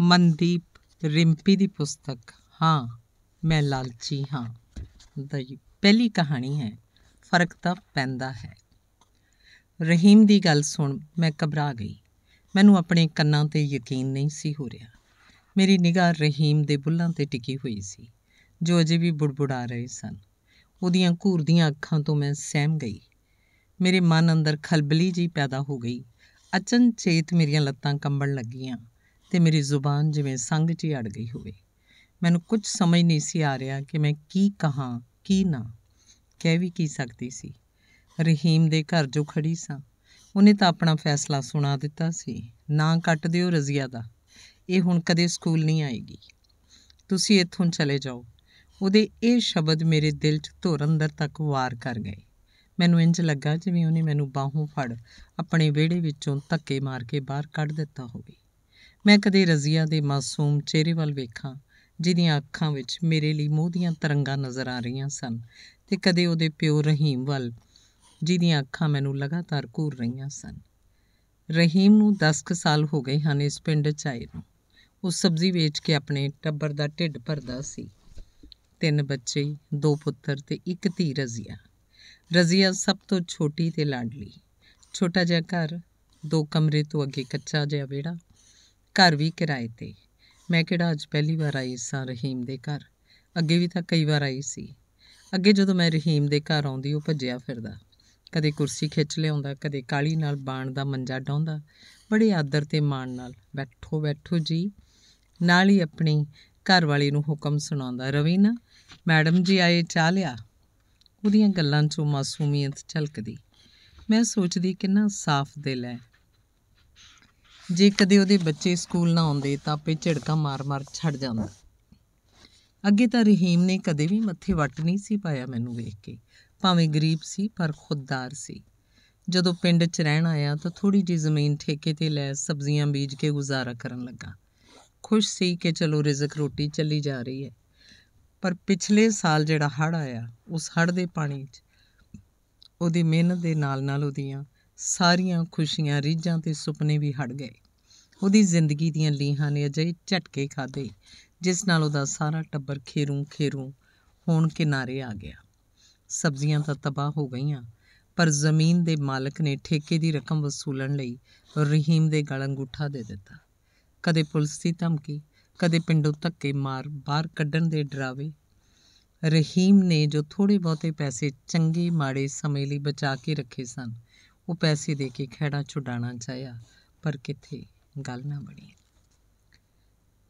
ਮਨਦੀਪ ਰਿੰਪੀ ਦੀ ਪੁਸਤਕ ਹਾਂ ਮੈਂ ਲਾਲਚੀ ਹਾਂ ਦੀ ਪਹਿਲੀ ਕਹਾਣੀ ਹੈ ਫਰਕ ਤਾਂ ਪੈਂਦਾ ਹੈ ਰਹੀਮ ਦੀ ਗੱਲ ਸੁਣ ਮੈਂ ਘਬਰਾ ਗਈ ਮੈਨੂੰ ਆਪਣੇ ਕੰਨਾਂ ਤੇ ਯਕੀਨ ਨਹੀਂ ਸੀ ਹੋ ਰਿਹਾ ਮੇਰੀ ਨਿਗਾਹ ਰਹੀਮ ਦੇ ਬੁੱਲਾਂ ਤੇ ਟਿਕੀ ਹੋਈ ਸੀ ਜੋ ਅਜੇ ਵੀ ਬੁੜਬੁੜਾ ਰਹੇ ਸਨ ਉਹਦੀਆਂ ਘੂਰਦੀਆਂ ਅੱਖਾਂ ਤੋਂ ਮੈਂ ਸਹਿਮ ਗਈ ਮੇਰੇ ਮਨ ਅੰਦਰ ਖਲਬਲੀ ਜੀ ਪੈਦਾ ਹੋ ਗਈ ਅਚਨ ਚੇਤ ਮੇਰੀਆਂ ਲੱਤਾਂ ਕੰਬਣ ਲੱਗੀਆਂ ਤੇ ਮੇਰੀ ਜ਼ੁਬਾਨ ਜਿਵੇਂ ਸੰਗ 'ਚ ਅੜ ਗਈ ਹੋਵੇ ਮੈਨੂੰ ਕੁਝ ਸਮਝ ਨਹੀਂ ਸੀ ਆ ਰਿਹਾ ਕਿ ਮੈਂ ਕੀ ਕਹਾਂ ਕੀ ਨਾ ਕਹਿ ਵੀ ਕੀ ਸਕਦੀ ਸੀ ਰਹੀਮ ਦੇ ਘਰ ਜੋ ਖੜੀ ਸਾਂ ਉਹਨੇ ਤਾਂ ਆਪਣਾ ਫੈਸਲਾ ਸੁਣਾ ਦਿੱਤਾ ਸੀ ਨਾ ਕੱਟ ਦਿਓ ਰਜ਼ੀਆ ਦਾ ਇਹ ਹੁਣ ਕਦੇ ਸਕੂਲ ਨਹੀਂ ਆਏਗੀ ਤੁਸੀਂ ਇੱਥੋਂ ਚਲੇ ਜਾਓ ਉਹਦੇ ਇਹ ਸ਼ਬਦ ਮੇਰੇ ਦਿਲ 'ਚ ਧੁਰ ਅੰਦਰ ਤੱਕ ਵਾਰ ਕਰ ਗਏ ਮੈਨੂੰ ਇੰਜ ਲੱਗਾ ਜਿਵੇਂ ਉਹਨੇ ਮੈਨੂੰ ਬਾਹੋਂ ਫੜ ਆਪਣੇ ਵਿਹੜੇ ਵਿੱਚੋਂ ਧੱਕੇ ਮਾਰ ਕੇ ਬਾਹਰ ਕੱਢ ਦਿੱਤਾ ਹੋਵੇ ਮੈਂ ਕਦੇ ਰਜ਼ੀਆ ਦੇ ਮਾਸੂਮ ਚਿਹਰੇ ਵੱਲ ਵੇਖਾਂ ਜਿਹਦੀਆਂ ਅੱਖਾਂ ਵਿੱਚ ਮੇਰੇ ਲਈ ਮੋਹ ਦੀਆਂ ਤਰੰਗਾਂ ਨਜ਼ਰ ਆ ਰਹੀਆਂ ਸਨ ਤੇ ਕਦੇ ਉਹਦੇ ਪਿਓ ਰਹੀਮ ਵੱਲ ਜਿਹਦੀਆਂ ਅੱਖਾਂ ਮੈਨੂੰ ਲਗਾਤਾਰ ਘੂਰ ਰਹੀਆਂ ਸਨ ਰਹੀਮ ਨੂੰ 10 ਸਾਲ ਹੋ ਗਏ ਹਨ ਇਸ ਪਿੰਡ 'ਚ ਆਏ ਨੂੰ ਉਹ ਸਬਜ਼ੀ ਵੇਚ ਕੇ ਆਪਣੇ ਟੱਬਰ ਦਾ ਢਿੱਡ ਭਰਦਾ ਸੀ ਤਿੰਨ ਬੱਚੇ ਦੋ ਪੁੱਤਰ ਤੇ ਇੱਕ ਧੀ ਰਜ਼ੀਆ ਰਜ਼ੀਆ ਸਭ ਤੋਂ ਛੋਟੀ ਤੇ ਲਾਡਲੀ ਛੋਟਾ ਜਿਹਾ ਘਰ ਦੋ ਕਮਰੇ ਤੋਂ ਅੱਗੇ ਕੱਚਾ ਜਿਹਾ ਵਿਹੜਾ ਘਰ ਵੀ ਕਿਰਾਏ ਤੇ ਮੈਂ ਕਿਹੜਾ ਅੱਜ ਪਹਿਲੀ ਵਾਰ ਆਈ ਸਾਂ ਰਹੀਮ ਦੇ ਘਰ ਅੱਗੇ ਵੀ ਤਾਂ ਕਈ ਵਾਰ ਆਈ ਸੀ ਅੱਗੇ ਜਦੋਂ ਮੈਂ ਰਹੀਮ ਦੇ ਘਰ ਆਉਂਦੀ ਉਹ ਭੱਜਿਆ ਫਿਰਦਾ ਕਦੇ ਕੁਰਸੀ ਖਿੱਚ ਲਿਆਉਂਦਾ ਕਦੇ ਕਾਲੀ ਨਾਲ ਬਾਣ ਦਾ ਮੰਜਾ ਡਾਉਂਦਾ ਬੜੇ ਆਦਰ ਤੇ ਮਾਣ ਨਾਲ ਬੈਠੋ ਬੈਠੋ ਜੀ ਨਾਲ ਹੀ ਆਪਣੀ ਘਰ ਵਾਲੀ ਨੂੰ ਹੁਕਮ ਸੁਣਾਉਂਦਾ ਰਵੀ ਨਾ ਮੈਡਮ ਜੀ ਆਏ ਚਾਹ ਲਿਆ ਉਹਦੀਆਂ ਗੱਲਾਂ 'ਚੋਂ ਮਾਸੂਮੀਅਤ ਝਲਕਦੀ ਮੈਂ ਸੋਚਦੀ ਕਿੰਨਾ ਸਾਫ਼ ਦਿਲ ਹੈ ਜੇ ਕਦੇ ਉਹਦੇ ਬੱਚੇ ਸਕੂਲ ਨਾ ਆਉਂਦੇ ਤਾਂ ਆਪੇ ਝੜਕਾ ਮਾਰ-ਮਾਰ ਛੱਡ ਜਾਂਦਾ ਅੱਗੇ ਤਾਂ ਰਹੀਮ ਨੇ ਕਦੇ ਵੀ ਮੱਥੇ ਵੱਟ ਨਹੀਂ ਸੀ ਪਾਇਆ ਮੈਨੂੰ ਵੇਖ ਕੇ ਭਾਵੇਂ ਗਰੀਬ ਸੀ ਪਰ ਖੁੱਦਦਾਰ ਸੀ ਜਦੋਂ ਪਿੰਡ 'ਚ ਰਹਿਣ ਆਇਆ ਤਾਂ ਥੋੜੀ ਜੀ ਜ਼ਮੀਨ ਠੇਕੇ ਤੇ ਲੈ ਸਬਜ਼ੀਆਂ ਬੀਜ ਕੇ ਗੁਜ਼ਾਰਾ ਕਰਨ ਲੱਗਾ ਖੁਸ਼ ਸੀ ਕਿ ਚਲੋ ਰਿਜ਼ਕ ਰੋਟੀ ਚੱਲੀ ਜਾ ਰਹੀ ਹੈ ਪਰ ਪਿਛਲੇ ਸਾਲ ਜਿਹੜਾ ਹੜ ਆਇਆ ਉਸ ਹੜ ਦੇ ਪਾਣੀ 'ਚ ਉਹਦੀ ਮਿਹਨਤ ਦੇ ਨਾਲ-ਨਾਲ ਉਹਦੀਆਂ ਸਾਰੀਆਂ ਖੁਸ਼ੀਆਂ ਰੀਝਾਂ ਤੇ ਸੁਪਨੇ ਵੀ ਹਟ ਗਏ ਉਹਦੀ ਜ਼ਿੰਦਗੀ ਦੀਆਂ ਲੀਹਾਂ ਨੇ ਅਜੇ ਝਟਕੇ ਖਾਦੇ ਜਿਸ ਨਾਲ ਉਹਦਾ ਸਾਰਾ ਟੱਬਰ ਖੇਰੂ ਖੇਰੂ ਹੋਣ ਕਿਨਾਰੇ ਆ ਗਿਆ ਸਬਜ਼ੀਆਂ ਤਾਂ ਤਬਾਹ ਹੋ ਗਈਆਂ ਪਰ ਜ਼ਮੀਨ ਦੇ ਮਾਲਕ ਨੇ ਠੇਕੇ ਦੀ ਰਕਮ ਵਸੂਲਣ ਲਈ ਰਹੀਮ ਦੇ ਗਲ ਅੰਗੂਠਾ ਦੇ ਦਿੱਤਾ ਕਦੇ ਪੁਲਿਸ ਦੀ ਧਮਕੀ ਕਦੇ ਪਿੰਡੋਂ ਧੱਕੇ ਮਾਰ ਬਾਹਰ ਕੱਢਣ ਦੇ ਡਰਾਵੇ ਰਹੀਮ ਨੇ ਜੋ ਥੋੜੇ ਬਹੁਤੇ ਪੈਸੇ ਚੰਗੇ ਮਾੜੇ ਸਮੇਂ ਲਈ ਬਚਾ ਕੇ ਰੱਖੇ ਸਨ ਉਹ ਪੈਸੇ ਦੇ ਕੇ ਖਹਿੜਾ ਛੁਡਾਣਾ ਚਾਹਿਆ ਪਰ ਕਿੱਥੇ ਗੱਲ ਨਾ ਬਣੀ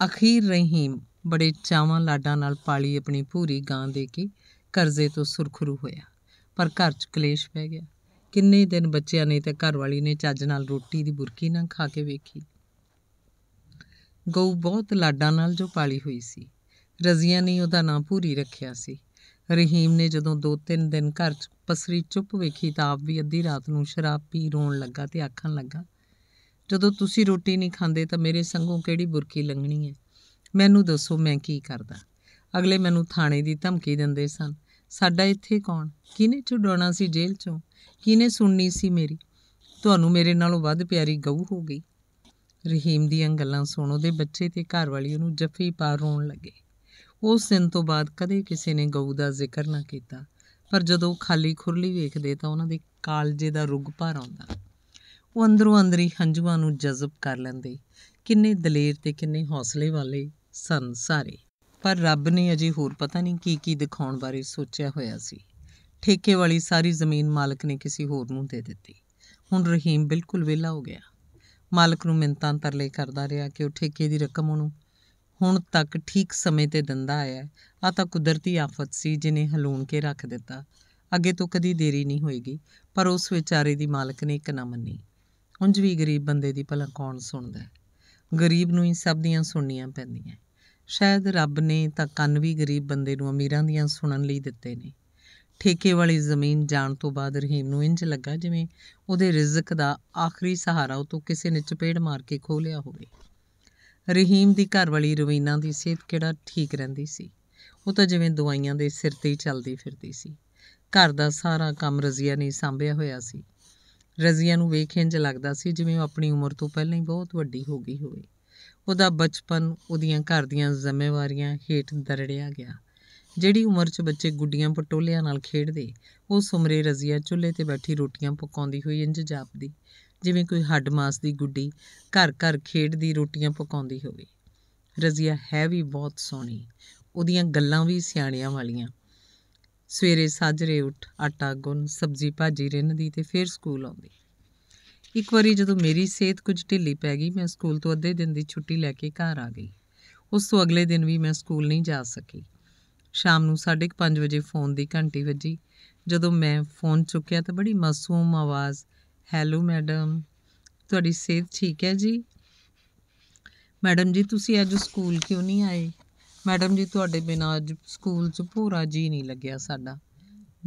ਅਖੀਰ ਰਹੀਮ ਬੜੇ ਚਾਵਾਂ ਲਾਡਾਂ ਨਾਲ ਪਾਲੀ ਆਪਣੀ ਪੂਰੀ ਗਾਂ ਦੇ ਕੇ ਕਰਜ਼ੇ ਤੋਂ ਸੁਰਖਰੂ ਹੋਇਆ ਪਰ ਘਰ 'ਚ ਕਲੇਸ਼ ਪੈ ਗਿਆ ਕਿੰਨੇ ਦਿਨ ਬੱਚਿਆਂ ਨੇ ਤੇ ਘਰ ਵਾਲੀ ਨੇ ਚੱਜ ਨਾਲ ਰੋਟੀ ਦੀ ਬੁਰਕੀ ਨਾ ਖਾ ਕੇ ਵੇਖੀ ਗਊ ਬਹੁਤ ਲਾਡਾਂ ਨਾਲ ਜੋ ਪਾਲੀ ਹੋਈ ਸੀ ਰਜ਼ੀਆਂ ਨੇ ਉਹਦਾ ਨਾਂ ਪੂਰੀ ਰੱਖਿਆ ਸੀ ਰਹੀਮ ਨੇ ਜਦੋਂ ਦੋ ਤਿੰਨ ਦਿਨ ਘਰ 'ਚ ਪਸਰੀ ਚੁੱਪ ਵੇਖੀ ਤਾਂ ਆਪ ਵੀ ਅੱਧੀ ਰਾਤ ਨੂੰ ਸ਼ਰਾਬ ਪੀ ਰੋਣ ਲੱਗਾ ਤੇ ਆਖਣ ਲੱਗਾ ਜਦੋਂ ਤੁਸੀਂ ਰੋਟੀ ਨਹੀਂ ਖਾਂਦੇ ਤਾਂ ਮੇਰੇ ਸੰਗੋਂ ਕਿਹੜੀ ਬੁਰਕੀ ਲੰਗਣੀ ਹੈ ਮੈਨੂੰ ਦੱਸੋ ਮੈਂ ਕੀ ਕਰਦਾ ਅਗਲੇ ਮੈਨੂੰ ਥਾਣੇ ਦੀ ਧਮਕੀ ਦਿੰਦੇ ਸਨ ਸਾਡਾ ਇੱਥੇ ਕੌਣ ਕਿਨੇ ਛੁਡਾਉਣਾ ਸੀ ਜੇਲ੍ਹ ਚੋਂ ਕਿਨੇ ਸੁਣਨੀ ਸੀ ਮੇਰੀ ਤੁਹਾਨੂੰ ਮੇਰੇ ਨਾਲੋਂ ਵੱਧ ਪਿਆਰੀ ਗਊ ਹੋ ਗਈ ਰਹੀਮ ਦੀਆਂ ਗੱਲਾਂ ਸੁਣੋ ਦੇ ਬੱਚੇ ਤੇ ਘਰ ਵਾਲੀ ਉਹਨੂੰ ਜੱਫੀ ਪਾ ਰੋਣ ਲੱਗੇ ਉਸ ਦਿਨ ਤੋਂ ਬਾਅਦ ਕਦੇ ਕਿਸੇ ਨੇ ਗਊ ਦਾ ਜ਼ਿਕਰ ਨਾ ਕੀਤਾ ਪਰ ਜਦੋਂ ਖਾਲੀ ਖੁਰਲੀ ਵੇਖਦੇ ਤਾਂ ਉਹਨਾਂ ਦੇ ਕਾਲਜੇ ਦਾ ਰੁਗ ਭਰ ਆਉਂਦਾ ਉਹ ਅੰਦਰੋਂ ਅੰਦਰੀ ਹੰਝੂਆਂ ਨੂੰ ਜਜ਼ਬ ਕਰ ਲੈਂਦੇ ਕਿੰਨੇ ਦਲੇਰ ਤੇ ਕਿੰਨੇ ਹੌਸਲੇ ਵਾਲੇ ਸਨ ਸਾਰੇ ਪਰ ਰੱਬ ਨੇ ਅਜੇ ਹੋਰ ਪਤਾ ਨਹੀਂ ਕੀ ਕੀ ਦਿਖਾਉਣ ਬਾਰੇ ਸੋਚਿਆ ਹੋਇਆ ਸੀ ਠੇਕੇ ਵਾਲੀ ਸਾਰੀ ਜ਼ਮੀਨ ਮਾਲਕ ਨੇ ਕਿਸੇ ਹੋਰ ਨੂੰ ਦੇ ਦਿੱਤੀ ਹੁਣ ਰਹੀਮ ਬਿਲਕੁਲ ਵਿਹਲਾ ਹੋ ਗਿਆ ਮਾਲਕ ਨੂੰ ਮਿੰਤਾਂ ਤਰਲੇ ਕਰਦਾ ਰਿਹਾ ਕਿ ਉਹ ਠੇਕੇ ਦੀ ਰਕਮ ਉਹਨੂੰ ਹੁਣ ਤੱਕ ਠੀਕ ਸਮੇਂ ਤੇ ਦਿੰਦਾ ਆਇਆ ਆ ਤਾਂ ਕੁਦਰਤੀ ਆਫਤ ਸੀ ਜਿਨੇ ਹਲੂਣ ਕੇ ਰੱਖ ਦਿੱਤਾ ਅੱਗੇ ਤੋਂ ਕਦੀ ਦੇਰੀ ਨਹੀਂ ਹੋਏਗੀ ਪਰ ਉਸ ਵਿਚਾਰੇ ਦੀ ਮਾਲਕ ਨੇ ਇੱਕ ਨਾ ਮੰਨੀ ਉੰਜ ਵੀ ਗਰੀਬ ਬੰਦੇ ਦੀ ਭਲਾ ਕੌਣ ਸੁਣਦਾ ਗਰੀਬ ਨੂੰ ਹੀ ਸਭ ਦੀਆਂ ਸੁਣਨੀਆਂ ਪੈਂਦੀਆਂ ਸ਼ਾਇਦ ਰੱਬ ਨੇ ਤਾਂ ਕੰਨ ਵੀ ਗਰੀਬ ਬੰਦੇ ਨੂੰ ਅਮੀਰਾਂ ਦੀਆਂ ਸੁਣਨ ਲਈ ਦਿੱਤੇ ਨੇ ਠੇਕੇ ਵਾਲੀ ਜ਼ਮੀਨ ਜਾਣ ਤੋਂ ਬਾਅਦ ਰਹੀਮ ਨੂੰ ਇੰਜ ਲੱਗਾ ਜਿਵੇਂ ਉਹਦੇ ਰਿਜ਼ਕ ਦਾ ਆਖਰੀ ਸਹਾਰਾ ਉਹ ਤੋਂ ਕਿਸੇ ਨੇ ਚਪੇੜ ਮਾਰ ਕੇ ਖੋਲਿਆ ਹੋਵੇ ਰਹੀਮ ਦੀ ਘਰਵਾਲੀ ਰਵੀਨਾ ਦੀ ਸਿਹਤ ਕਿਹੜਾ ਠੀਕ ਰਹਿੰਦੀ ਸੀ ਉਹ ਤਾਂ ਜਿਵੇਂ ਦਵਾਈਆਂ ਦੇ ਸਿਰ ਤੇ ਹੀ ਚੱਲਦੀ ਫਿਰਦੀ ਸੀ ਘਰ ਦਾ ਸਾਰਾ ਕੰਮ ਰਜ਼ੀਆ ਨੇ ਸੰਭਿਆ ਹੋਇਆ ਸੀ ਰਜ਼ੀਆ ਨੂੰ ਵੇਖ ਇੰਜ ਲੱਗਦਾ ਸੀ ਜਿਵੇਂ ਉਹ ਆਪਣੀ ਉਮਰ ਤੋਂ ਪਹਿਲਾਂ ਹੀ ਬਹੁਤ ਵੱਡੀ ਹੋ ਗਈ ਹੋਵੇ ਉਹਦਾ ਬਚਪਨ ਉਹਦੀਆਂ ਘਰ ਦੀਆਂ ਜ਼ਿੰਮੇਵਾਰੀਆਂ ਹੇਠ ਦਰੜਿਆ ਗਿਆ ਜਿਹੜੀ ਉਮਰ 'ਚ ਬੱਚੇ ਗੁੱਡੀਆਂ ਪਟੋਲਿਆਂ ਨਾਲ ਖੇਡਦੇ ਉਹ ਸੁਮਰੇ ਰਜ਼ੀਆ ਚੁੱਲ੍ਹੇ ਤੇ ਬੈਠੀ ਰੋਟੀਆਂ ਪਕਾਉਂਦੀ ਹੋਈ ਇੰਜ ਜਾਪਦੀ ਜਿਵੇਂ ਕੋਈ ਹੱਡ ਮਾਸ ਦੀ ਗੁੱਡੀ ਘਰ ਘਰ ਖੇਡਦੀ ਰੋਟੀਆਂ ਪਕਾਉਂਦੀ ਹੋਵੇ ਰਜ਼ੀਆ ਹੈ ਵੀ ਬਹੁਤ ਸੋਹਣੀ ਉਹਦੀਆਂ ਗੱਲਾਂ ਵੀ ਸਿਆਣਿਆਂ ਵਾਲੀਆਂ ਸਵੇਰੇ ਸਾਜਰੇ ਉੱਠ ਆਟਾ ਗੁੰਨ ਸਬਜ਼ੀ ਭਾਜੀ ਰਿੰਨਦੀ ਤੇ ਫਿਰ ਸਕੂਲ ਆਉਂਦੀ ਇੱਕ ਵਾਰੀ ਜਦੋਂ ਮੇਰੀ ਸਿਹਤ ਕੁਝ ਢਿੱਲੀ ਪੈ ਗਈ ਮੈਂ ਸਕੂਲ ਤੋਂ ਅੱਧੇ ਦਿਨ ਦੀ ਛੁੱਟੀ ਲੈ ਕੇ ਘਰ ਆ ਗਈ ਉਸ ਤੋਂ ਅਗਲੇ ਦਿਨ ਵੀ ਮੈਂ ਸਕੂਲ ਨਹੀਂ ਜਾ ਸਕੀ ਸ਼ਾਮ ਨੂੰ 5:30 ਵਜੇ ਫੋਨ ਦੀ ਘੰਟੀ ਵੱਜੀ ਜਦੋਂ ਮੈਂ ਫੋਨ ਚੁੱਕਿਆ ਤਾਂ ਬੜੀ ਮਾਸੂਮ ਆਵਾਜ਼ ਹੈਲੋ ਮੈਡਮ ਤੁਹਾਡੀ ਸਿਹਤ ਠੀਕ ਹੈ ਜੀ ਮੈਡਮ ਜੀ ਤੁਸੀਂ ਅੱਜ ਸਕੂਲ ਕਿਉਂ ਨਹੀਂ ਆਏ ਮੈਡਮ ਜੀ ਤੁਹਾਡੇ ਬਿਨਾ ਅੱਜ ਸਕੂਲ 'ਚ ਪੂਰਾ ਜੀ ਨਹੀਂ ਲੱਗਿਆ ਸਾਡਾ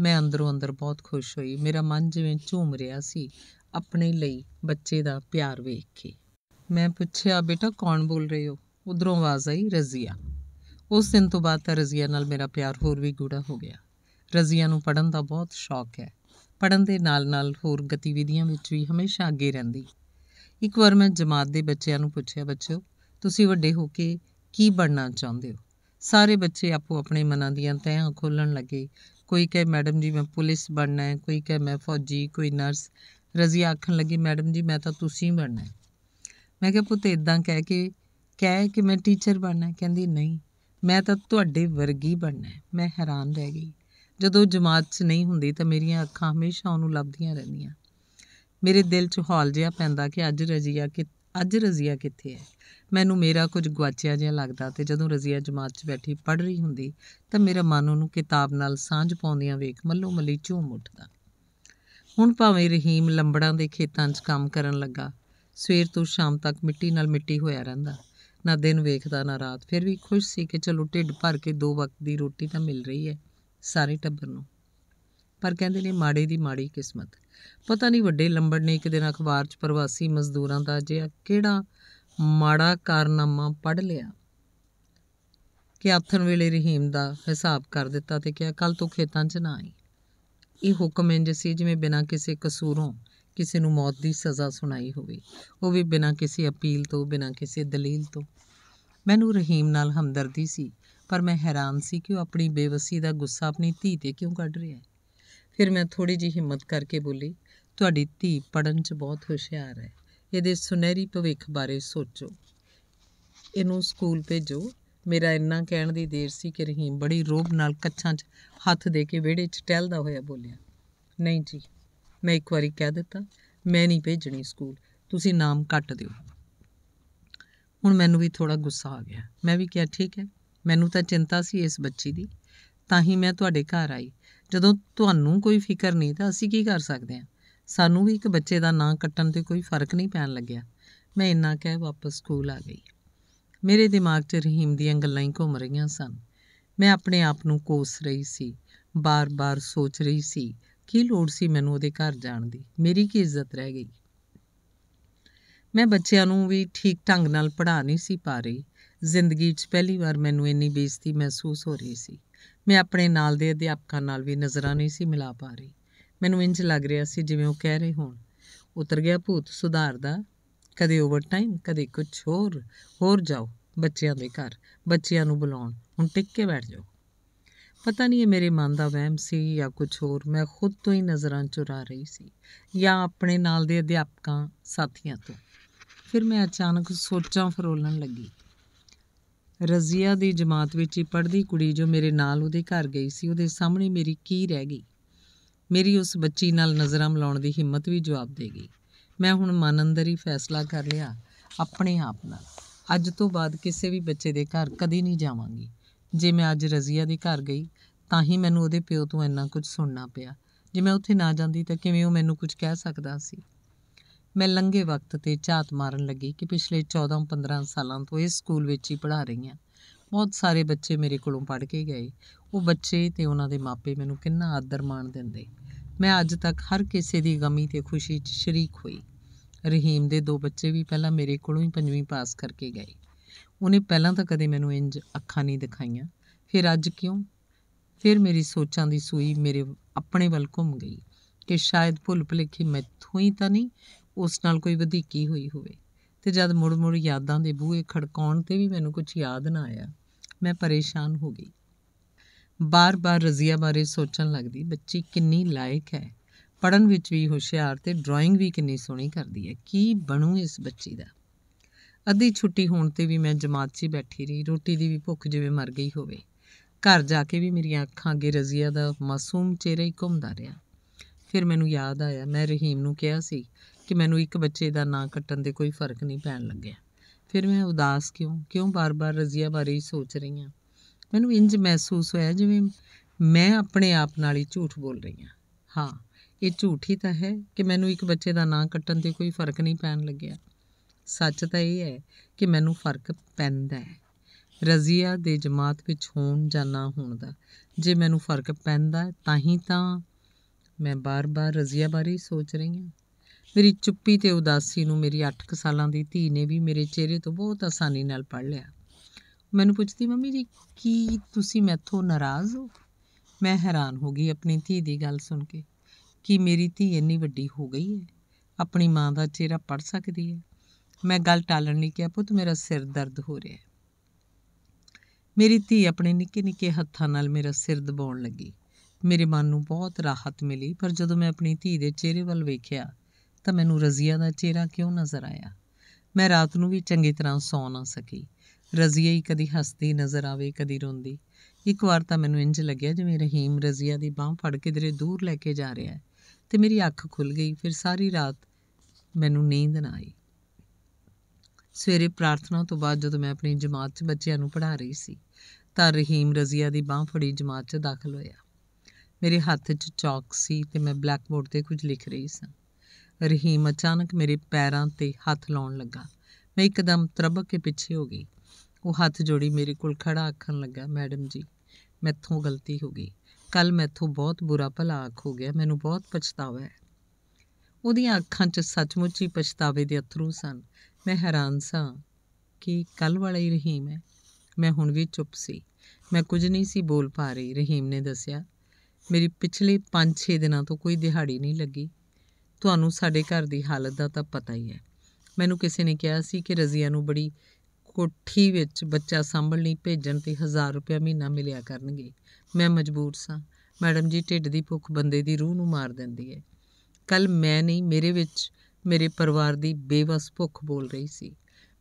ਮੈਂ ਅੰਦਰੋਂ ਅੰਦਰ ਬਹੁਤ ਖੁਸ਼ ਹੋਈ ਮੇਰਾ ਮਨ ਜਿਵੇਂ ਝੂਮ ਰਿਹਾ ਸੀ ਆਪਣੇ ਲਈ ਬੱਚੇ ਦਾ ਪਿਆਰ ਵੇਖ ਕੇ ਮੈਂ ਪੁੱਛਿਆ ਬੇਟਾ ਕੌਣ ਬੋਲ ਰਹੇ ਹੋ ਉਧਰੋਂ ਆਵਾਜ਼ ਆਈ ਰਜ਼ੀਆ ਉਸ ਦਿਨ ਤੋਂ ਬਾਅਦ ਤਾਂ ਰਜ਼ੀਆ ਨਾਲ ਮੇਰਾ ਪਿਆਰ ਹੋਰ ਵੀ ਗੂੜਾ ਹੋ ਗਿਆ ਰਜ਼ੀਆ ਨੂੰ ਪੜਨ ਦਾ ਬਹੁਤ ਸ਼ੌਕ ਹੈ ਪੜਨ ਦੇ ਨਾਲ-ਨਾਲ ਹੋਰ ਗਤੀਵਿਧੀਆਂ ਵਿੱਚ ਵੀ ਹਮੇਸ਼ਾ ਅੱਗੇ ਰਹਿੰਦੀ ਇੱਕ ਵਾਰ ਮੈਂ ਜਮਾਤ ਦੇ ਬੱਚਿਆਂ ਨੂੰ ਪੁੱਛਿਆ ਬੱਚਿਓ ਤੁਸੀਂ ਵੱਡੇ ਹੋ ਕੇ ਕੀ ਬਣਨਾ ਚਾਹੁੰਦੇ ਹੋ ਸਾਰੇ ਬੱਚੇ ਆਪੋ ਆਪਣੇ ਮਨਾਂ ਦੀਆਂ ਤਹਿਾਂ ਖੋਲਣ ਲੱਗੇ ਕੋਈ ਕਹੇ ਮੈਡਮ ਜੀ ਮੈਂ ਪੁਲਿਸ ਬਣਨਾ ਹੈ ਕੋਈ ਕਹੇ ਮੈਂ ਫੌਜੀ ਕੋਈ ਨਰਸ ਰਜ਼ੀ ਆਖਣ ਲੱਗੀ ਮੈਡਮ ਜੀ ਮੈਂ ਤਾਂ ਤੁਸੀਂ ਬਣਨਾ ਹੈ ਮੈਂ ਕਿਹਾ ਪੁੱਤ ਇਦਾਂ ਕਹਿ ਕੇ ਕਹਿ ਕਿ ਮੈਂ ਟੀਚਰ ਬਣਨਾ ਹੈ ਕਹਿੰਦੀ ਨਹੀਂ ਮੈਂ ਤਾਂ ਤੁਹਾਡੇ ਵਰਗੀ ਬਣਨਾ ਹੈ ਮੈਂ ਹੈਰਾਨ ਰਹਿ ਗਈ ਜਦੋਂ ਜਮਾਤ 'ਚ ਨਹੀਂ ਹੁੰਦੀ ਤਾਂ ਮੇਰੀਆਂ ਅੱਖਾਂ ਹਮੇਸ਼ਾ ਉਹਨੂੰ ਲੱਭਦੀਆਂ ਰਹਿੰਦੀਆਂ ਮੇਰੇ ਦਿਲ 'ਚ ਹੌਲ ਜਿਹਾ ਪੈਂਦਾ ਕਿ ਅੱਜ ਰਜ਼ੀਆ ਕਿ ਅੱਜ ਰਜ਼ੀਆ ਕਿੱਥੇ ਹੈ ਮੈਨੂੰ ਮੇਰਾ ਕੁਝ ਗਵਾਚਿਆ ਜਿਹਾ ਲੱਗਦਾ ਤੇ ਜਦੋਂ ਰਜ਼ੀਆ ਜਮਾਤ 'ਚ ਬੈਠੀ ਪੜ੍ਹ ਰਹੀ ਹੁੰਦੀ ਤਾਂ ਮੇਰਾ ਮਨ ਉਹਨੂੰ ਕਿਤਾਬ ਨਾਲ ਸਾਂਝ ਪਾਉਂਦਿਆਂ ਵੇਖ ਮੱਲੋ ਮਲੀ ਝੂਮ ਉੱਠਦਾ ਹੁਣ ਭਾਵੇਂ ਰਹੀਮ ਲੰਬੜਾਂ ਦੇ ਖੇਤਾਂ 'ਚ ਕੰਮ ਕਰਨ ਲੱਗਾ ਸਵੇਰ ਤੋਂ ਸ਼ਾਮ ਤੱਕ ਮਿੱਟੀ ਨਾਲ ਮਿੱਟੀ ਹੋਇਆ ਰਹਿੰਦਾ ਨਾ ਦਿਨ ਵੇਖਦਾ ਨਾ ਰਾਤ ਫਿਰ ਵੀ ਖੁਸ਼ ਸੀ ਕਿ ਚਲੋ ਢਿੱਡ ਭਰ ਕੇ ਦੋ ਵਕਤ ਦੀ ਰੋਟੀ ਤਾਂ ਮਿਲ ਰਹੀ ਹੈ ਸਾਰੇ ਟੱਬਰ ਨੂੰ ਪਰ ਕਹਿੰਦੇ ਨੇ ਮਾੜੇ ਦੀ ਮਾੜੀ ਕਿਸਮਤ ਪਤਾ ਨਹੀਂ ਵੱਡੇ ਲੰਬੜ ਨੇ ਇੱਕ ਦਿਨ ਅਖਬਾਰ 'ਚ ਪ੍ਰਵਾਸੀ ਮਜ਼ਦੂਰਾਂ ਦਾ ਜਿਹਾ ਕਿਹੜਾ ਮਾੜਾ ਕਾਰਨਾਮਾ ਪੜ ਲਿਆ ਕਿ ਆਥਣ ਵੇਲੇ ਰਹੀਮ ਦਾ ਹਿਸਾਬ ਕਰ ਦਿੱਤਾ ਤੇ ਕਿਹਾ ਕੱਲ ਤੋਂ ਖੇਤਾਂ 'ਚ ਨਾ ਆਈ ਇਹ ਹੁਕਮ ਇੰਜ ਸੀ ਜਿਵੇਂ ਬਿਨਾਂ ਕਿਸੇ ਕਸੂਰੋਂ ਕਿਸੇ ਨੂੰ ਮੌਤ ਦੀ ਸਜ਼ਾ ਸੁਣਾਈ ਹੋਵੇ ਉਹ ਵੀ ਬਿਨਾਂ ਕਿਸੇ ਅਪੀਲ ਤੋਂ ਬਿਨਾਂ ਕਿਸੇ ਦਲੀਲ ਤੋਂ ਮੈਨੂੰ ਰਹੀਮ ਨਾਲ ਹਮਦਰਦੀ ਸੀ ਪਰ ਮੈਂ ਹੈਰਾਨ ਸੀ ਕਿ ਉਹ ਆਪਣੀ ਬੇਵਸੀ ਦਾ ਗੁੱਸਾ ਆਪਣੀ ਧੀ ਤੇ ਕਿਉਂ ਕੱਢ ਰਿਹਾ ਹੈ ਫਿਰ ਮੈਂ ਥੋੜੀ ਜਿਹੀ ਹਿੰਮਤ ਕਰਕੇ ਬੋਲੀ ਤੁਹਾਡੀ ਧੀ ਪੜਨ 'ਚ ਬਹੁਤ ਹੁਸ਼ਿਆਰ ਹੈ ਇਹਦੇ ਸੁਨਹਿਰੀ ਭਵਿੱਖ ਬਾਰੇ ਸੋਚੋ ਇਹਨੂੰ ਸਕੂਲ ਭੇਜੋ ਮੇਰਾ ਇੰਨਾ ਕਹਿਣ ਦੀ ਦੇਰ ਸੀ ਕਿ ਰਹੀਮ ਬੜੀ ਰੋਬ ਨਾਲ ਕੱਛਾਂ 'ਚ ਹੱਥ ਦੇ ਕੇ ਵਿਹੜੇ 'ਚ ਟਹਿਲਦਾ ਹੋਇਆ ਬੋਲਿਆ ਨਹੀਂ ਜੀ ਮੈਂ ਇੱਕ ਵਾਰੀ ਕਹਿ ਦਿੱਤਾ ਮੈਂ ਨਹੀਂ ਭੇਜਣੀ ਸਕੂਲ ਤੁਸੀਂ ਨਾਮ ਕੱਟ ਦਿਓ ਹੁਣ ਮੈਨੂੰ ਵੀ ਥੋੜਾ ਗੁੱਸਾ ਆ ਗਿਆ ਮੈਂ ਵੀ ਕਿਹਾ ਠੀਕ ਹੈ ਮੈਨੂੰ ਤਾਂ ਚਿੰਤਾ ਸੀ ਇਸ ਬੱਚੀ ਦੀ ਤਾਂ ਹੀ ਮੈਂ ਤੁਹਾਡੇ ਘਰ ਆਈ ਜਦੋਂ ਤੁਹਾਨੂੰ ਕੋਈ ਫਿਕਰ ਨਹੀਂ ਤਾਂ ਅਸੀਂ ਕੀ ਕਰ ਸਕਦੇ ਹਾਂ ਸਾਨੂੰ ਵੀ ਇੱਕ ਬੱਚੇ ਦਾ ਨਾਂ ਕੱਟਣ ਤੇ ਕੋਈ ਫਰਕ ਨਹੀਂ ਪੈਣ ਲੱਗਿਆ ਮੈਂ ਇੰਨਾ ਕਹਿ ਵਾਪਸ ਸਕੂਲ ਆ ਗਈ ਮੇਰੇ ਦਿਮਾਗ 'ਚ ਰਹੀਮ ਦੀਆਂ ਗੱਲਾਂ ਹੀ ਘੁੰਮ ਰਹੀਆਂ ਸਨ ਮੈਂ ਆਪਣੇ ਆਪ ਨੂੰ ਕੋਸ ਰਹੀ ਸੀ ਬਾਰ-ਬਾਰ ਸੋਚ ਰਹੀ ਸੀ ਕੀ ਲੋੜ ਸੀ ਮੈਨੂੰ ਉਹਦੇ ਘਰ ਜਾਣ ਦੀ ਮੇਰੀ ਕੀ ਇੱਜ਼ਤ ਰਹਿ ਗਈ ਮੈਂ ਬੱਚਿਆਂ ਨੂੰ ਵੀ ਠੀਕ ਢੰਗ ਨਾਲ ਪੜ੍ਹਾ ਨਹੀਂ ਸੀ ਪਾ ਰਹੀ ਜ਼ਿੰਦਗੀ 'ਚ ਪਹਿਲੀ ਵਾਰ ਮੈਨੂੰ ਇੰਨੀ ਬੇਇੱਜ਼ਤੀ ਮਹਿਸੂਸ ਹੋ ਰਹੀ ਸੀ ਮੈਂ ਆਪਣੇ ਨਾਲ ਦੇ ਅਧਿਆਪਕਾਂ ਨਾਲ ਵੀ ਨਜ਼ਰਾਂ ਨਹੀਂ ਸੀ ਮਿਲਾ ਪਾ ਰਹੀ ਮੈਨੂੰ ਇੰਜ ਲੱਗ ਰਿਹਾ ਸੀ ਜਿਵੇਂ ਉਹ ਕਹਿ ਰਹੇ ਹੋਣ ਉਤਰ ਗਿਆ ਭੂਤ ਸੁਧਾਰ ਦਾ ਕਦੇ ਓਵਰਟਾਈਮ ਕਦੇ ਕੁਝ ਹੋਰ ਹੋਰ ਜਾਓ ਬੱਚਿਆਂ ਦੇ ਘਰ ਬੱਚਿਆਂ ਨੂੰ ਬੁਲਾਉਣ ਹੁਣ ਟਿਕ ਕੇ ਬੈਠ ਜਾਓ ਪਤਾ ਨਹੀਂ ਇਹ ਮੇਰੇ ਮਨ ਦਾ ਵਹਿਮ ਸੀ ਜਾਂ ਕੁਝ ਹੋਰ ਮੈਂ ਖੁਦ ਤੋਂ ਹੀ ਨਜ਼ਰਾਂ ਚੁਰਾ ਰਹੀ ਸੀ ਜਾਂ ਆਪਣੇ ਨਾਲ ਦੇ ਅਧਿਆਪਕਾਂ ਸਾਥੀਆਂ ਤੋਂ ਫਿਰ ਮੈਂ ਅਚਾਨਕ ਸੋਚਾਂ ਫਰੋਲਣ ਲੱਗੀ ਰਜ਼ੀਆ ਦੀ ਜਮਾਤ ਵਿੱਚ ਹੀ ਪੜ੍ਹਦੀ ਕੁੜੀ ਜੋ ਮੇਰੇ ਨਾਲ ਉਹਦੇ ਘਰ ਗਈ ਸੀ ਉਹਦੇ ਸਾਹਮਣੇ ਮੇਰੀ ਕੀ ਰਹਿ ਗਈ ਮੇਰੀ ਉਸ ਬੱਚੀ ਨਾਲ ਨਜ਼ਰਾਂ ਮਿਲਾਉਣ ਦੀ ਹਿੰਮਤ ਵੀ ਜਵਾਬ ਦੇ ਗਈ ਮੈਂ ਹੁਣ ਮਨ ਅੰਦਰ ਹੀ ਫੈਸਲਾ ਕਰ ਲਿਆ ਆਪਣੇ ਆਪ ਨਾਲ ਅੱਜ ਤੋਂ ਬਾਅਦ ਕਿਸੇ ਵੀ ਬੱਚੇ ਦੇ ਘਰ ਕਦੀ ਨਹੀਂ ਜਾਵਾਂਗੀ ਜੇ ਮੈਂ ਅੱਜ ਰਜ਼ੀਆ ਦੇ ਘਰ ਗਈ ਤਾਂ ਹੀ ਮੈਨੂੰ ਉਹਦੇ ਪਿਓ ਤੋਂ ਇੰਨਾ ਕੁਝ ਸੁਣਨਾ ਪਿਆ ਜੇ ਮੈਂ ਉੱਥੇ ਨਾ ਜਾਂਦੀ ਤਾਂ ਕਿਵੇਂ ਉਹ ਮੈਨੂੰ ਕੁਝ ਕਹਿ ਸਕਦਾ ਸੀ ਮੈਂ ਲੰਘੇ ਵਕਤ ਤੇ ਝਾਤ ਮਾਰਨ ਲੱਗੀ ਕਿ ਪਿਛਲੇ 14-15 ਸਾਲਾਂ ਤੋਂ ਇਸ ਸਕੂਲ ਵਿੱਚ ਹੀ ਪੜ੍ਹਾ ਰਹੀ ਹਾਂ ਬਹੁਤ ਸਾਰੇ ਬੱਚੇ ਮੇਰੇ ਕੋਲੋਂ ਪੜ੍ਹ ਕੇ ਗਏ ਉਹ ਬੱਚੇ ਤੇ ਉਹਨਾਂ ਦੇ ਮਾਪੇ ਮੈਨੂੰ ਕਿੰਨਾ ਆਦਰ ਮਾਣ ਦਿੰਦੇ ਮੈਂ ਅੱਜ ਤੱਕ ਹਰ ਕਿਸੇ ਦੀ ਗਮੀ ਤੇ ਖੁਸ਼ੀ 'ਚ ਸ਼ਰੀਕ ਹੋਈ ਰਹੀਮ ਦੇ ਦੋ ਬੱਚੇ ਵੀ ਪਹਿਲਾਂ ਮੇਰੇ ਕੋਲੋਂ ਹੀ ਪੰਜਵੀਂ ਪਾਸ ਕਰਕੇ ਗਏ ਉਹਨੇ ਪਹਿਲਾਂ ਤਾਂ ਕਦੇ ਮੈਨੂੰ ਇੰਜ ਅੱਖਾਂ ਨਹੀਂ ਦਿਖਾਈਆਂ ਫਿਰ ਅੱਜ ਕਿਉਂ ਫਿਰ ਮੇਰੀ ਸੋਚਾਂ ਦੀ ਸੂਈ ਮੇਰੇ ਆਪਣੇ ਵੱਲ ਘੁੰਮ ਗਈ ਕਿ ਸ਼ਾਇਦ ਭੁੱਲ ਭੁਲੇਖੇ ਮੈਥੋਂ ਹੀ ਤਾਂ ਨਹੀਂ ਉਸ ਨਾਲ ਕੋਈ ਵਧੀਕੀ ਹੋਈ ਹੋਵੇ ਤੇ ਜਦ ਮੁੜ-ਮੁੜ ਯਾਦਾਂ ਦੇ ਬੂਹੇ ਖੜਕਾਉਣ ਤੇ ਵੀ ਮੈਨੂੰ ਕੁਝ ਯਾਦ ਨਾ ਆਇਆ ਮੈਂ ਪਰੇਸ਼ਾਨ ਹੋ ਗਈ ਬਾਰ-ਬਾਰ ਰਜ਼ੀਆ ਬਾਰੇ ਸੋਚਣ ਲੱਗਦੀ ਬੱਚੀ ਕਿੰਨੀ ਲਾਇਕ ਹੈ ਪੜਨ ਵਿੱਚ ਵੀ ਹੁਸ਼ਿਆਰ ਤੇ ਡਰਾਇੰਗ ਵੀ ਕਿੰਨੀ ਸੋਹਣੀ ਕਰਦੀ ਹੈ ਕੀ ਬਣੂ ਇਸ ਬੱਚੀ ਦਾ ਅੱਧੀ ਛੁੱਟੀ ਹੋਣ ਤੇ ਵੀ ਮੈਂ ਜਮਾਤ 'ਚ ਬੈਠੀ ਰਹੀ ਰੋਟੀ ਦੀ ਵੀ ਭੁੱਖ ਜਿਵੇਂ ਮਰ ਗਈ ਹੋਵੇ ਘਰ ਜਾ ਕੇ ਵੀ ਮੇਰੀਆਂ ਅੱਖਾਂ 'ਗੇ ਰਜ਼ੀਆ ਦਾ ਮਾਸੂਮ ਚਿਹਰਾ ਹੀ ਘੁੰਮਦਾ ਰਿਹਾ ਫਿਰ ਮੈਨੂੰ ਯਾਦ ਆਇਆ ਮੈਂ ਰਹੀਮ ਨੂੰ ਕਿਹਾ ਸੀ ਕਿ ਮੈਨੂੰ ਇੱਕ ਬੱਚੇ ਦਾ ਨਾਂ ਕੱਟਣ ਦੇ ਕੋਈ ਫਰਕ ਨਹੀਂ ਪੈਣ ਲੱਗਿਆ ਫਿਰ ਮੈਂ ਉਦਾਸ ਕਿਉਂ ਕਿਉਂ ਬਾਰ-ਬਾਰ ਰਜ਼ੀਆ ਬਾਰੇ ਹੀ ਸੋਚ ਰਹੀ ਹਾਂ ਮੈਨੂੰ ਇੰਜ ਮਹਿਸੂਸ ਹੋਇਆ ਜਿਵੇਂ ਮੈਂ ਆਪਣੇ ਆਪ ਨਾਲ ਹੀ ਝੂਠ ਬੋਲ ਰਹੀ ਹਾਂ ਹਾਂ ਇਹ ਝੂਠ ਹੀ ਤਾਂ ਹੈ ਕਿ ਮੈਨੂੰ ਇੱਕ ਬੱਚੇ ਦਾ ਨਾਂ ਕੱਟਣ ਤੇ ਕੋਈ ਫਰਕ ਨਹੀਂ ਪੈਣ ਲੱਗਿਆ ਸੱਚ ਤਾਂ ਇਹ ਹੈ ਕਿ ਮੈਨੂੰ ਫਰਕ ਪੈਂਦਾ ਹੈ ਰਜ਼ੀਆ ਦੇ ਜਮਾਤ ਵਿੱਚ ਹੋਣ ਜਾਂ ਨਾ ਹੋਣ ਦਾ ਜੇ ਮੈਨੂੰ ਫਰਕ ਪੈਂਦਾ ਤਾਂ ਹੀ ਤਾਂ ਮੈਂ ਬਾਰ-ਬਾਰ ਰਜ਼ੀਆ ਬਾਰੇ ਸੋਚ ਰਹੀ ਹਾਂ ਮੇਰੀ ਚੁੱਪੀ ਤੇ ਉਦਾਸੀ ਨੂੰ ਮੇਰੀ 8 ਸਾਲਾਂ ਦੀ ਧੀ ਨੇ ਵੀ ਮੇਰੇ ਚਿਹਰੇ ਤੋਂ ਬਹੁਤ ਆਸਾਨੀ ਨਾਲ ਪੜ ਲਿਆ ਮੈਨੂੰ ਪੁੱਛਦੀ ਮੰਮੀ ਜੀ ਕੀ ਤੁਸੀਂ ਮੈਥੋਂ ਨਾਰਾਜ਼ ਹੋ ਮੈਂ ਹੈਰਾਨ ਹੋ ਗਈ ਆਪਣੀ ਧੀ ਦੀ ਗੱਲ ਸੁਣ ਕੇ ਕਿ ਮੇਰੀ ਧੀ ਇੰਨੀ ਵੱਡੀ ਹੋ ਗਈ ਹੈ ਆਪਣੀ ਮਾਂ ਦਾ ਚਿਹਰਾ ਪੜ ਸਕਦੀ ਹੈ ਮੈਂ ਗੱਲ ਟਾਲਣ ਲਈ ਕਿਹਾ ਪੁੱਤ ਮੇਰਾ ਸਿਰ ਦਰਦ ਹੋ ਰਿਹਾ ਹੈ ਮੇਰੀ ਧੀ ਆਪਣੇ ਨਿੱਕੇ ਨਿੱਕੇ ਹੱਥਾਂ ਨਾਲ ਮੇਰਾ ਸਿਰ ਦਬਾਉਣ ਲੱਗੀ ਮੇਰੇ ਮਨ ਨੂੰ ਬਹੁਤ ਰਾਹਤ ਮਿਲੀ ਪਰ ਜਦੋਂ ਮੈਂ ਆਪਣੀ ਧੀ ਦੇ ਚਿਹਰੇ ਵੱਲ ਵੇਖਿਆ ਤਾਂ ਮੈਨੂੰ ਰਜ਼ੀਆ ਦਾ ਚਿਹਰਾ ਕਿਉਂ ਨਜ਼ਰ ਆਇਆ ਮੈਂ ਰਾਤ ਨੂੰ ਵੀ ਚੰਗੀ ਤਰ੍ਹਾਂ ਸੌ ਨਾ ਸਕੀ ਰਜ਼ੀਆ ਹੀ ਕਦੀ ਹੱਸਦੀ ਨਜ਼ਰ ਆਵੇ ਕਦੀ ਰੋਂਦੀ ਇੱਕ ਵਾਰ ਤਾਂ ਮੈਨੂੰ ਇੰਜ ਲੱਗਿਆ ਜਿਵੇਂ ਰਹੀਮ ਰਜ਼ੀਆ ਦੀ ਬਾਹ ਫੜ ਕੇ ਦਰੇ ਦੂਰ ਲੈ ਕੇ ਜਾ ਰਿਹਾ ਹੈ ਤੇ ਮੇਰੀ ਅੱਖ ਖੁੱਲ ਗਈ ਫਿਰ ਸਾਰੀ ਰਾਤ ਮੈਨੂੰ ਨੀਂਦ ਨਾ ਆਈ ਸਵੇਰੇ ਪ੍ਰਾਰਥਨਾ ਤੋਂ ਬਾਅਦ ਜਦੋਂ ਮੈਂ ਆਪਣੀ ਜਮਾਤ 'ਚ ਬੱਚਿਆਂ ਨੂੰ ਪੜ੍ਹਾ ਰਹੀ ਸੀ ਤਾਂ ਰਹੀਮ ਰਜ਼ੀਆ ਦੀ ਬਾਹ ਫੜੀ ਜਮਾਤ 'ਚ ਦਾਖਲ ਹੋਇਆ ਮੇਰੇ ਹੱਥ 'ਚ ਚੌਕ ਸੀ ਤੇ ਮੈਂ ਬਲੈਕ ਬੋਰਡ ਤੇ ਕੁਝ ਲਿਖ ਰਹੀ ਸੀ ਰਹੀਮ ਅਚਾਨਕ ਮੇਰੇ ਪੈਰਾਂ ਤੇ ਹੱਥ ਲਾਉਣ ਲੱਗਾ ਮੈਂ ਇੱਕਦਮ ਤਰਬਕ ਕੇ ਪਿੱਛੇ ਹੋ ਗਈ ਉਹ ਹੱਥ ਜੋੜੀ ਮੇਰੇ ਕੋਲ ਖੜਾ ਆਖਣ ਲੱਗਾ ਮੈਡਮ ਜੀ ਮੈਥੋਂ ਗਲਤੀ ਹੋ ਗਈ ਕੱਲ ਮੈਥੋਂ ਬਹੁਤ ਬੁਰਾ ਭਲਾ ਆਖ ਹੋ ਗਿਆ ਮੈਨੂੰ ਬਹੁਤ ਪਛਤਾਵਾ ਹੈ ਉਹਦੀਆਂ ਅੱਖਾਂ 'ਚ ਸੱਚਮੁੱਚ ਹੀ ਪਛਤਾਵੇ ਦੇ ਅਥਰੂ ਸਨ ਮੈਂ ਹੈਰਾਨ ਸਾਂ ਕਿ ਕੱਲ ਵਾਲਾ ਹੀ ਰਹੀਮ ਹੈ ਮੈਂ ਹੁਣ ਵੀ ਚੁੱਪ ਸੀ ਮੈਂ ਕੁਝ ਨਹੀਂ ਸੀ ਬੋਲ ਪਾ ਰਹੀ ਰਹੀਮ ਨੇ ਦੱਸਿਆ ਮੇਰੀ ਪਿਛਲੇ 5-6 ਦਿਨਾਂ ਤੋਂ ਕੋਈ ਦਿਹਾੜੀ ਨਹੀਂ ਲੱਗੀ ਤੁਹਾਨੂੰ ਸਾਡੇ ਘਰ ਦੀ ਹਾਲਤ ਦਾ ਤਾਂ ਪਤਾ ਹੀ ਹੈ ਮੈਨੂੰ ਕਿਸੇ ਨੇ ਕਿਹਾ ਸੀ ਕਿ ਰਜ਼ੀਆ ਨੂੰ ਬੜੀ ਕੋਠੀ ਵਿੱਚ ਬੱਚਾ ਸੰਭਲ ਲਈ ਭੇਜਣ ਤੇ 1000 ਰੁਪਏ ਮਹੀਨਾ ਮਿਲਿਆ ਕਰਨਗੇ ਮੈਂ ਮਜਬੂਰ ਸਾਂ ਮੈਡਮ ਜੀ ਢਿੱਡ ਦੀ ਭੁੱਖ ਬੰਦੇ ਦੀ ਰੂਹ ਨੂੰ ਮਾਰ ਦਿੰਦੀ ਹੈ ਕੱਲ ਮੈਂ ਨਹੀਂ ਮੇਰੇ ਵਿੱਚ ਮੇਰੇ ਪਰਿਵਾਰ ਦੀ ਬੇਵਸ ਭੁੱਖ ਬੋਲ ਰਹੀ ਸੀ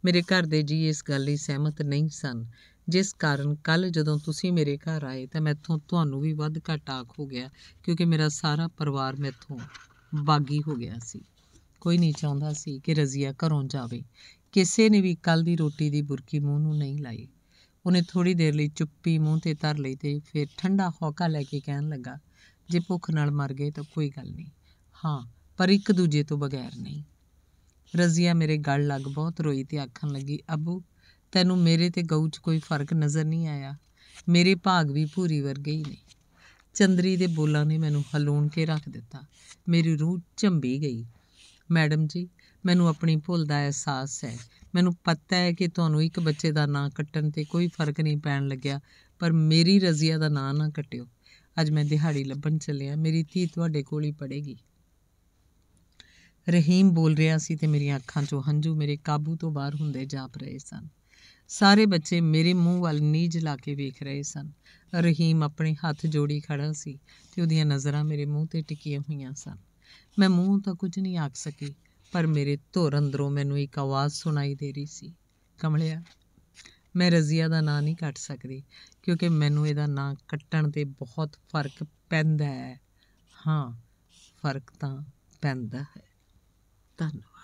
ਮੇਰੇ ਘਰ ਦੇ ਜੀ ਇਸ ਗੱਲ ਲਈ ਸਹਿਮਤ ਨਹੀਂ ਸਨ ਜਿਸ ਕਾਰਨ ਕੱਲ ਜਦੋਂ ਤੁਸੀਂ ਮੇਰੇ ਘਰ ਆਏ ਤਾਂ ਮੈਥੋਂ ਤੁਹਾਨੂੰ ਵੀ ਵੱਧ ਘਟਾਕ ਹੋ ਗਿਆ ਕਿਉਂਕਿ ਮੇਰਾ ਸਾਰਾ ਪਰਿਵਾਰ ਮੈਥੋਂ ਬਾਗੀ ਹੋ ਗਿਆ ਸੀ ਕੋਈ ਨਹੀਂ ਚਾਹੁੰਦਾ ਸੀ ਕਿ ਰਜ਼ੀਆ ਘਰੋਂ ਜਾਵੇ ਕਿਸੇ ਨੇ ਵੀ ਕੱਲ ਦੀ ਰੋਟੀ ਦੀ ਬੁਰਕੀ ਮੂੰਹ ਨੂੰ ਨਹੀਂ ਲਾਈ ਉਹਨੇ ਥੋੜੀ ਦੇਰ ਲਈ ਚੁੱਪੀ ਮੂੰਹ ਤੇ ਧਰ ਲਈ ਤੇ ਫਿਰ ਠੰਡਾ ਹੌਕਾ ਲੈ ਕੇ ਕਹਿਣ ਲੱਗਾ ਜੇ ਭੁੱਖ ਨਾਲ ਮਰ ਗਏ ਤਾਂ ਕੋਈ ਗੱਲ ਨਹੀਂ ਹਾਂ ਪਰ ਇੱਕ ਦੂਜੇ ਤੋਂ ਬਗੈਰ ਨਹੀਂ ਰਜ਼ੀਆ ਮੇਰੇ ਗਲ ਲੱਗ ਬਹੁਤ ਰੋਈ ਤੇ ਆਖਣ ਲੱਗੀ ਅਬੂ ਤੈਨੂੰ ਮੇਰੇ ਤੇ ਗਊ 'ਚ ਕੋਈ ਫਰਕ ਨਜ਼ਰ ਨਹੀਂ ਆਇਆ ਮੇਰੇ ਭਾਗ ਵੀ ਪੂਰੀ ਵਰਗੇ ਹੀ ਨੇ ਚੰਦਰੀ ਦੇ ਬੋਲਾਂ ਨੇ ਮੈਨੂੰ ਹਲੂਣ ਕੇ ਰੱਖ ਦਿੱਤਾ ਮੇਰੀ ਰੂਹ ਝੰਬੀ ਗਈ ਮੈਡਮ ਜੀ ਮੈਨੂੰ ਆਪਣੀ ਭੁੱਲ ਦਾ ਅਹਿਸਾਸ ਹੈ ਮੈਨੂੰ ਪਤਾ ਹੈ ਕਿ ਤੁਹਾਨੂੰ ਇੱਕ ਬੱਚੇ ਦਾ ਨਾਂ ਕੱਟਣ ਤੇ ਕੋਈ ਫਰਕ ਨਹੀਂ ਪੈਣ ਲੱਗਿਆ ਪਰ ਮੇਰੀ ਰਜ਼ੀਆ ਦਾ ਨਾਂ ਨਾ ਕੱਟਿਓ ਅੱਜ ਮੈਂ ਦਿਹਾੜੀ ਲੱਭਣ ਚੱਲਿਆ ਮੇਰੀ ਧੀ ਤੁਹਾਡੇ ਕੋਲ ਹੀ ਪੜੇਗੀ ਰਹੀਮ ਬੋਲ ਰਿਹਾ ਸੀ ਤੇ ਮੇਰੀਆਂ ਅੱਖਾਂ 'ਚੋਂ ਹੰਝੂ ਮੇਰੇ ਕਾਬੂ ਤੋਂ ਬਾਹਰ ਹੁੰਦੇ ਜਾਪ ਰਹੇ ਸਨ ਸਾਰੇ ਬੱਚੇ ਮੇਰੇ ਮੂੰਹ ਵੱਲ ਨੀਝ ਲਾ ਕੇ ਵੇਖ ਰਹੇ ਸਨ ਰਹੀਮ ਆਪਣੇ ਹੱਥ ਜੋੜੀ ਖੜਾ ਸੀ ਤੇ ਉਹਦੀਆਂ ਨਜ਼ਰਾਂ ਮੇਰੇ ਮੂੰਹ ਤੇ ਟਿਕੀਆਂ ਹੋਈਆਂ ਸਨ ਮੈਂ ਮੂੰਹ ਤਾਂ ਕੁਝ ਨਹੀਂ ਆਖ ਸਕੀ ਪਰ ਮੇਰੇ ਧੁਰ ਅੰਦਰੋਂ ਮੈਨੂੰ ਇੱਕ ਆਵਾਜ਼ ਸੁਣਾਈ ਦੇ ਰਹੀ ਸੀ ਕਮਲਿਆ ਮੈਂ ਰਜ਼ੀਆ ਦਾ ਨਾਂ ਨਹੀਂ ਕੱਟ ਸਕਦੀ ਕਿਉਂਕਿ ਮੈਨੂੰ ਇਹਦਾ ਨਾਂ ਕੱਟਣ ਤੇ ਬਹੁਤ ਫਰਕ ਪੈਂਦਾ ਹੈ ਹਾਂ ਫਰਕ ਤਾਂ ਪੈਂਦਾ ਹੈ ਧੰਨਵਾਦ